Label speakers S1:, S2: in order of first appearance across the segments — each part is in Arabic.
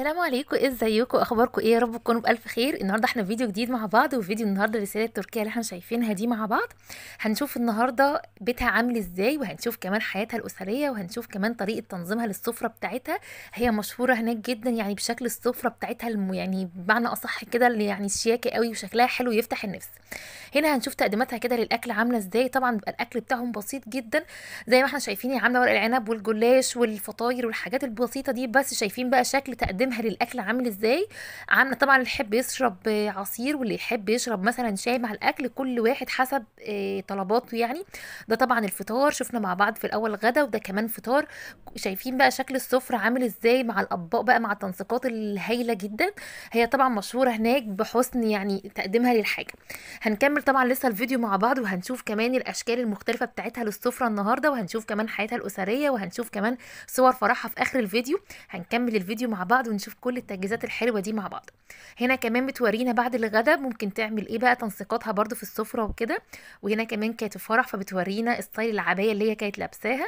S1: السلام عليكم إيه ازيكم اخباركم ايه يا رب تكونوا بالف خير النهارده احنا في فيديو جديد مع بعض وفيديو النهارده رساله التركيه اللي احنا شايفينها دي مع بعض هنشوف النهارده بيتها عامل ازاي وهنشوف كمان حياتها الاسريه وهنشوف كمان طريقه تنظيمها للسفره بتاعتها هي مشهوره هناك جدا يعني بشكل السفره بتاعتها يعني بمعنى اصح كده اللي يعني شياكه قوي وشكلها حلو يفتح النفس هنا هنشوف تقديماتها كده للاكل عامله ازاي طبعا بيبقى الاكل بتاعهم بسيط جدا زي ما احنا شايفين هي عامله ورق العنب والجلاش والفطاير والحاجات البسيطه دي بس شايفين بقى شكل تقديمها للاكل عامل ازاي عامله طبعا اللي يحب يشرب عصير واللي يحب يشرب مثلا شاي مع الاكل كل واحد حسب آه، طلباته يعني ده طبعا الفطار شفنا مع بعض في الاول غدا وده كمان فطار شايفين بقى شكل السفره عامل ازاي مع الاطباق بقى مع التنسيقات الهايله جدا هي طبعا مشهوره هناك بحسن يعني تقديمها للحاجه هنكمل طبعا لسه الفيديو مع بعض وهنشوف كمان الاشكال المختلفه بتاعتها للسفره النهارده وهنشوف كمان حياتها الاسريه وهنشوف كمان صور فرحها في اخر الفيديو هنكمل الفيديو مع بعض ونشوف كل التجهيزات الحلوه دي مع بعض هنا كمان بتورينا بعد الغدا ممكن تعمل ايه بقى تنسيقاتها برضو في السفره وكده وهنا كمان كانت فرح فبتورينا ستايل العبايه اللي هي كانت لابساها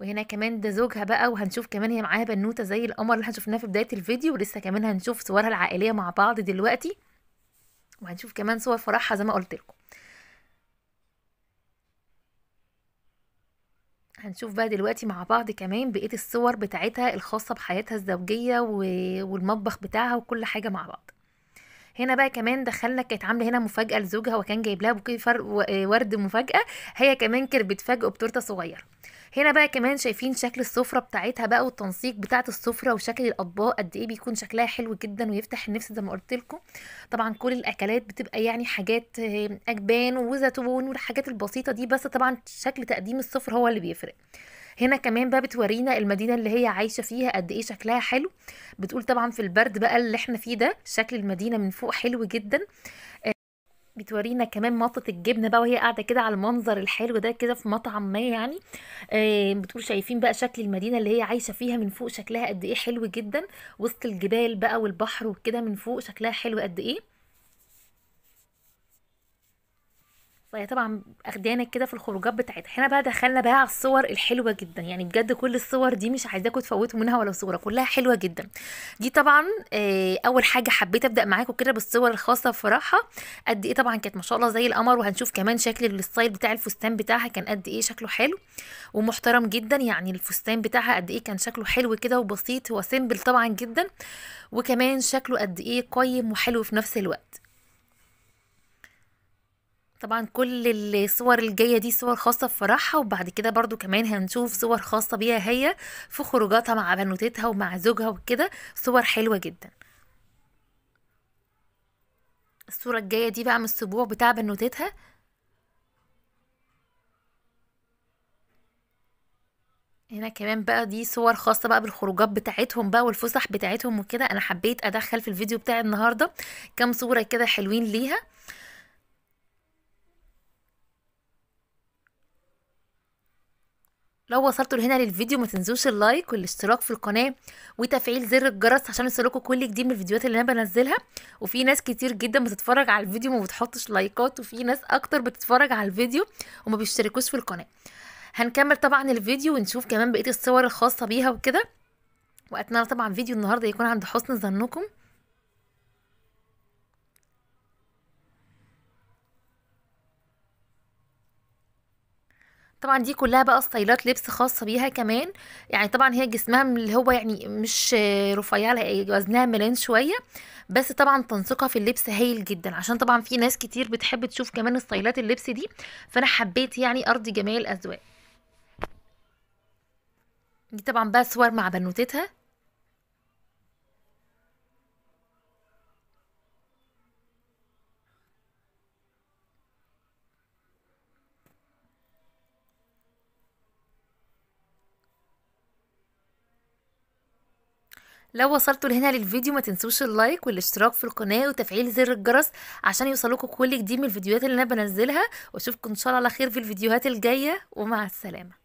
S1: وهنا كمان ده زوجها بقى وهنشوف كمان هي معاها بنوته زي القمر اللي احنا شفناها في بدايه الفيديو ولسه كمان هنشوف صورها العائليه مع بعض دلوقتي وهنشوف كمان صور فرحها زي ما قلت لكم هنشوف بقى دلوقتي مع بعض كمان بقيه الصور بتاعتها الخاصه بحياتها الزوجيه والمطبخ بتاعها وكل حاجه مع بعض هنا بقى كمان دخلنا كانت عامله هنا مفاجاه لزوجها وكان جايب لها بوكيه فرق آه، ورد مفاجاه هي كمان كانت بتفاجئه بتورته صغيره هنا بقى كمان شايفين شكل السفره بتاعتها بقى والتنسيق بتاعت السفره وشكل الاطباق قد ايه بيكون شكلها حلو جدا ويفتح النفس زي ما قلت لكم طبعا كل الاكلات بتبقى يعني حاجات آه، اجبان وزيتون والحاجات البسيطه دي بس طبعا شكل تقديم السفره هو اللي بيفرق هنا كمان بقى بتورينا المدينه اللي هي عايشه فيها قد ايه شكلها حلو بتقول طبعا في البرد بقى اللي احنا فيه ده شكل المدينه من فوق حلو جدا بتورينا كمان مطة الجبنه بقى وهي قاعده كده على المنظر الحلو ده كده في مطعم ما يعني آه، بتقول شايفين بقى شكل المدينه اللي هي عايشه فيها من فوق شكلها قد ايه حلو جدا وسط الجبال بقى والبحر وكده من فوق شكلها حلو قد ايه فهي طبعا اخدانك كده في الخروجات بتاعتها هنا بقى دخلنا بقى على الصور الحلوه جدا يعني بجد كل الصور دي مش عايزاكم تفوتوا منها ولا صوره كلها حلوه جدا دي طبعا آه، اول حاجه حبيت ابدا معاكم كده بالصور الخاصه بفرحها قد ايه طبعا كانت ما شاء الله زي القمر وهنشوف كمان شكل الستايل بتاع الفستان بتاعها كان قد ايه شكله حلو ومحترم جدا يعني الفستان بتاعها قد ايه كان شكله حلو كده وبسيط وسيمبل طبعا جدا وكمان شكله قد ايه قيم وحلو في نفس الوقت طبعا كل الصور الجايه دي صور خاصه بفرحها وبعد كده برضو كمان هنشوف صور خاصه بيها هي في خروجاتها مع بنوتتها ومع زوجها وكده صور حلوه جدا الصوره الجايه دي بقى من السبوع بتاع بنوتتها هنا كمان بقى دي صور خاصه بقى بالخروجات بتاعتهم بقى والفسح بتاعتهم وكده انا حبيت ادخل في الفيديو بتاع النهارده كام صوره كده حلوين ليها لو وصلتوا لهنا للفيديو ما تنسوش اللايك والاشتراك في القناه وتفعيل زر الجرس عشان يوصلكوا كل جديد من الفيديوهات اللي انا بنزلها وفي ناس كتير جدا بتتفرج على الفيديو وما بتحطش لايكات وفي ناس اكتر بتتفرج على الفيديو وما بيشتركوش في القناه هنكمل طبعا الفيديو ونشوف كمان بقيه الصور الخاصه بيها وكده واتمنى طبعا فيديو النهارده يكون عند حسن ظنكم طبعا دي كلها بقى ستايلات لبس خاصه بيها كمان يعني طبعا هي جسمها اللي هو يعني مش رفيع وزنها ملان شويه بس طبعا تنسيقها في اللبس هايل جدا عشان طبعا في ناس كتير بتحب تشوف كمان ستايلات اللبس دي فانا حبيت يعني ارضي جميع الاذواق دي طبعا بقى صور مع بنوتتها لو وصلتوا لهنا للفيديو ما تنسوش اللايك والاشتراك في القناه وتفعيل زر الجرس عشان يوصلوكوا كل جديد من الفيديوهات اللي انا بنزلها واشوفكم ان شاء الله على خير في الفيديوهات الجايه ومع السلامه